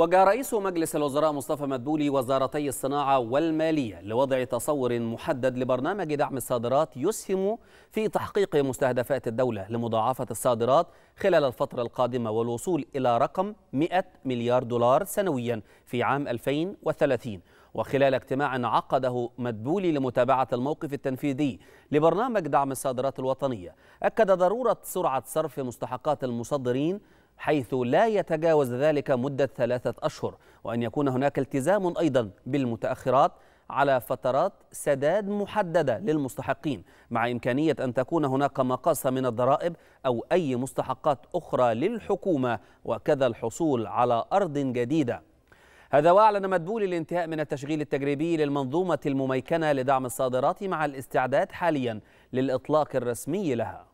وجه رئيس مجلس الوزراء مصطفى مدبولي وزارتي الصناعة والمالية لوضع تصور محدد لبرنامج دعم الصادرات يسهم في تحقيق مستهدفات الدولة لمضاعفة الصادرات خلال الفترة القادمة والوصول إلى رقم 100 مليار دولار سنويا في عام 2030 وخلال اجتماع عقده مدبولي لمتابعة الموقف التنفيذي لبرنامج دعم الصادرات الوطنية أكد ضرورة سرعة صرف مستحقات المصدرين حيث لا يتجاوز ذلك مدة ثلاثة أشهر وأن يكون هناك التزام أيضا بالمتأخرات على فترات سداد محددة للمستحقين مع إمكانية أن تكون هناك مقاصة من الضرائب أو أي مستحقات أخرى للحكومة وكذا الحصول على أرض جديدة هذا وأعلن مدبولي الانتهاء من التشغيل التجريبي للمنظومة المميكنة لدعم الصادرات مع الاستعداد حاليا للإطلاق الرسمي لها